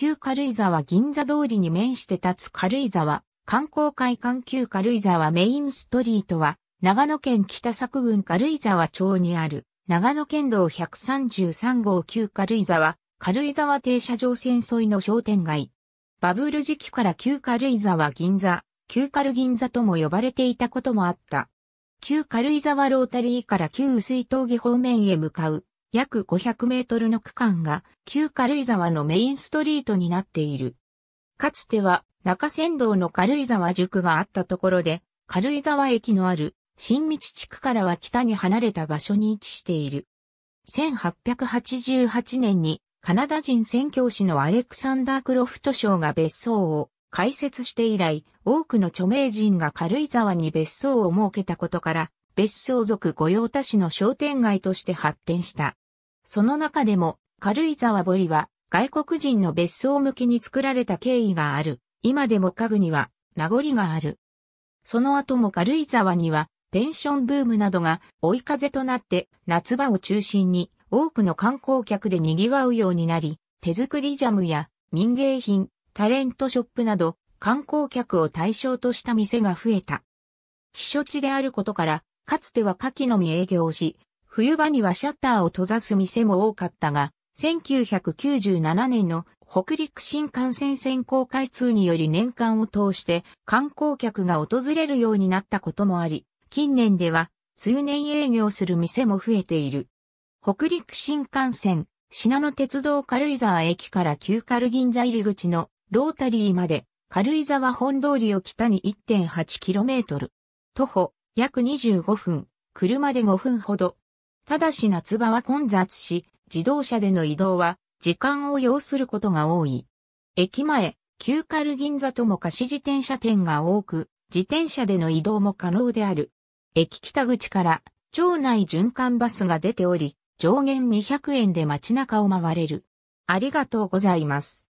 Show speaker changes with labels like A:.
A: 旧軽井沢銀座通りに面して立つ軽井沢、観光会館旧軽井沢メインストリートは、長野県北作郡軽井沢町にある、長野県道133号旧軽井沢、軽井沢停車場線沿いの商店街。バブル時期から旧軽井沢銀座、旧軽銀座とも呼ばれていたこともあった。旧軽井沢ロータリーから旧薄い峠方面へ向かう約500メートルの区間が旧軽井沢のメインストリートになっている。かつては中山道の軽井沢塾があったところで、軽井沢駅のある新道地区からは北に離れた場所に位置している。1888年にカナダ人宣教師のアレクサンダー・クロフト賞が別荘を開設して以来、多くの著名人が軽井沢に別荘を設けたことから、別荘族御用達の商店街として発展した。その中でも、軽井沢堀は外国人の別荘向きに作られた経緯がある。今でも家具には名残がある。その後も軽井沢にはペンションブームなどが追い風となって夏場を中心に多くの観光客で賑わうようになり、手作りジャムや民芸品、タレントショップなど観光客を対象とした店が増えた。避暑地であることからかつては夏季のみ営業し、冬場にはシャッターを閉ざす店も多かったが、1997年の北陸新幹線線公開通により年間を通して観光客が訪れるようになったこともあり、近年では通年営業する店も増えている。北陸新幹線、品野鉄道軽井沢駅から旧軽銀座入り口のロータリーまで軽井沢本通りを北に 1.8km。徒歩約25分、車で5分ほど。ただし夏場は混雑し、自動車での移動は時間を要することが多い。駅前、旧カル銀座とも貸し自転車店が多く、自転車での移動も可能である。駅北口から町内循環バスが出ており、上限200円で街中を回れる。ありがとうございます。